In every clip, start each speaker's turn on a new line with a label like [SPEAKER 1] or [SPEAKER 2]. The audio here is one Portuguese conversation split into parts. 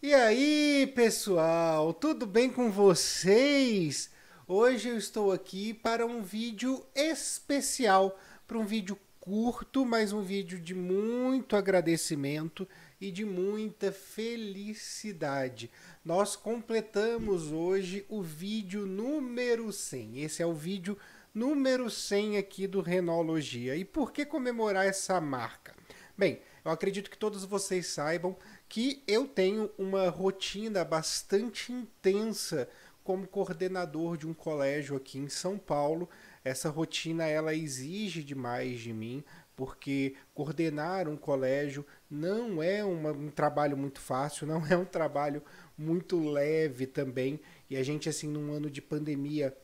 [SPEAKER 1] E aí, pessoal, tudo bem com vocês? Hoje eu estou aqui para um vídeo especial, para um vídeo curto, mas um vídeo de muito agradecimento e de muita felicidade. Nós completamos hoje o vídeo número 100. Esse é o vídeo número 100 aqui do Renologia. E por que comemorar essa marca? Bem, eu acredito que todos vocês saibam que eu tenho uma rotina bastante intensa como coordenador de um colégio aqui em São Paulo. Essa rotina ela exige demais de mim, porque coordenar um colégio não é uma, um trabalho muito fácil, não é um trabalho muito leve também. E a gente assim num ano de pandemia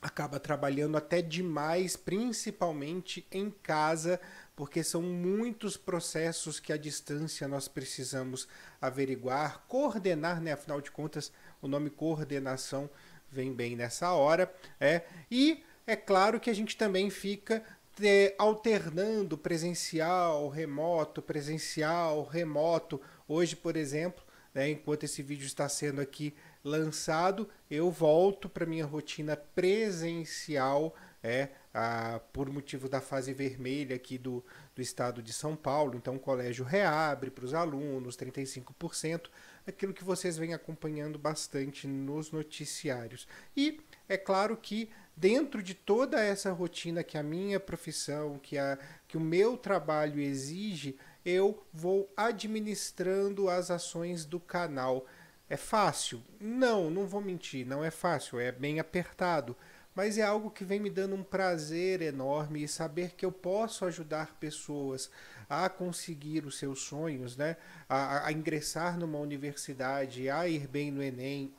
[SPEAKER 1] acaba trabalhando até demais, principalmente em casa, porque são muitos processos que à distância nós precisamos averiguar, coordenar, né? Afinal de contas, o nome coordenação vem bem nessa hora, é. E é claro que a gente também fica é, alternando presencial, remoto, presencial, remoto. Hoje, por exemplo, né? Enquanto esse vídeo está sendo aqui lançado, eu volto para minha rotina presencial, é, a, por motivo da fase vermelha aqui do, do estado de São Paulo. Então, o colégio reabre para os alunos, 35%, aquilo que vocês vêm acompanhando bastante nos noticiários. E é claro que dentro de toda essa rotina que a minha profissão, que, a, que o meu trabalho exige, eu vou administrando as ações do canal. É fácil? Não, não vou mentir, não é fácil, é bem apertado, mas é algo que vem me dando um prazer enorme e saber que eu posso ajudar pessoas a conseguir os seus sonhos, né? A, a ingressar numa universidade, a ir bem no Enem,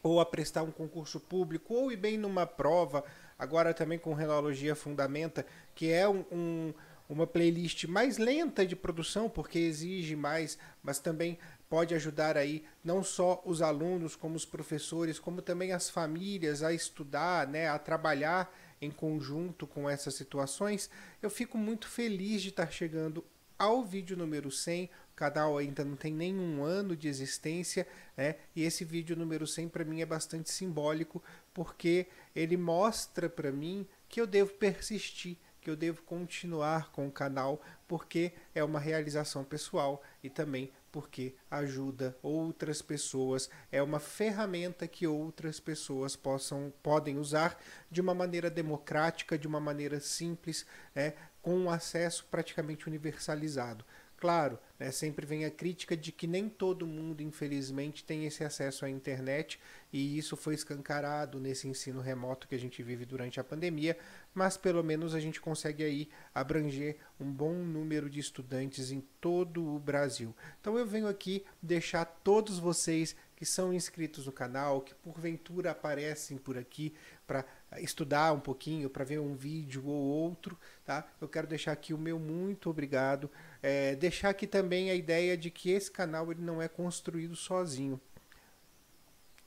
[SPEAKER 1] ou a prestar um concurso público, ou ir bem numa prova, agora também com Renologia Fundamenta, que é um, um uma playlist mais lenta de produção, porque exige mais, mas também pode ajudar aí não só os alunos, como os professores, como também as famílias a estudar, né, a trabalhar em conjunto com essas situações. Eu fico muito feliz de estar chegando ao vídeo número 100. O canal ainda não tem nenhum ano de existência, né? E esse vídeo número 100 para mim é bastante simbólico, porque ele mostra para mim que eu devo persistir que eu devo continuar com o canal porque é uma realização pessoal e também porque ajuda outras pessoas, é uma ferramenta que outras pessoas possam podem usar de uma maneira democrática, de uma maneira simples, né, com acesso praticamente universalizado. Claro, né? Sempre vem a crítica de que nem todo mundo, infelizmente, tem esse acesso à internet e isso foi escancarado nesse ensino remoto que a gente vive durante a pandemia, mas pelo menos a gente consegue aí abranger um bom número de estudantes em todo o Brasil. Então eu venho aqui deixar todos vocês que são inscritos no canal, que porventura aparecem por aqui para estudar um pouquinho, para ver um vídeo ou outro, tá? Eu quero deixar aqui o meu muito obrigado, é, deixar aqui também também a ideia de que esse canal ele não é construído sozinho.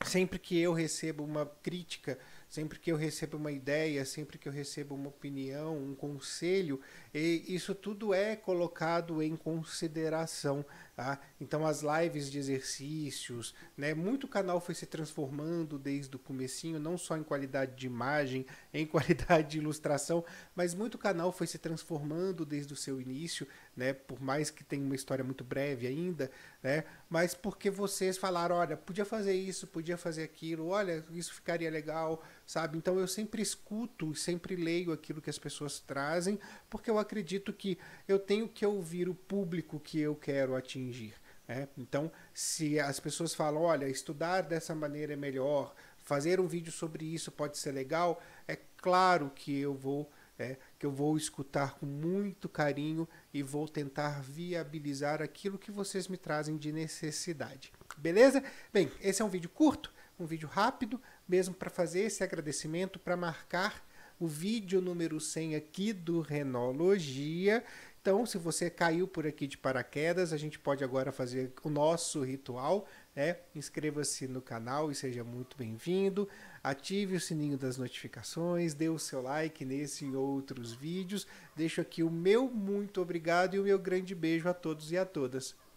[SPEAKER 1] Sempre que eu recebo uma crítica, sempre que eu recebo uma ideia, sempre que eu recebo uma opinião, um conselho, isso tudo é colocado em consideração Tá? Então as lives de exercícios, né? Muito canal foi se transformando desde o comecinho, não só em qualidade de imagem, em qualidade de ilustração, mas muito canal foi se transformando desde o seu início, né? Por mais que tenha uma história muito breve ainda, né? Mas porque vocês falaram, olha, podia fazer isso, podia fazer aquilo, olha, isso ficaria legal, sabe? Então eu sempre escuto, sempre leio aquilo que as pessoas trazem, porque eu acredito que eu tenho que ouvir o público que eu quero atingir atingir. Né? Então, se as pessoas falam, olha, estudar dessa maneira é melhor, fazer um vídeo sobre isso pode ser legal, é claro que eu vou é, que eu vou escutar com muito carinho e vou tentar viabilizar aquilo que vocês me trazem de necessidade. Beleza? Bem, esse é um vídeo curto, um vídeo rápido, mesmo para fazer esse agradecimento, para marcar o vídeo número 100 aqui do Renologia. Então, se você caiu por aqui de paraquedas, a gente pode agora fazer o nosso ritual. Né? Inscreva-se no canal e seja muito bem-vindo. Ative o sininho das notificações, dê o seu like nesse e outros vídeos. Deixo aqui o meu muito obrigado e o meu grande beijo a todos e a todas.